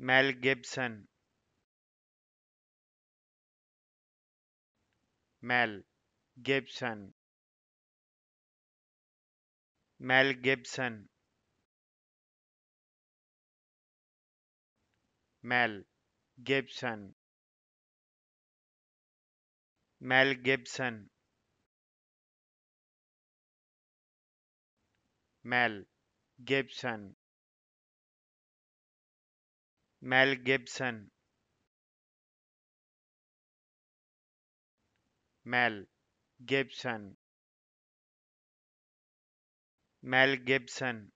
Mel Gibson. Mel Gibson. Mel Gibson. Mel Gibson. Mel Gibson. Mel Gibson. Mel Gibson. Mel Gibson. Mel Gibson.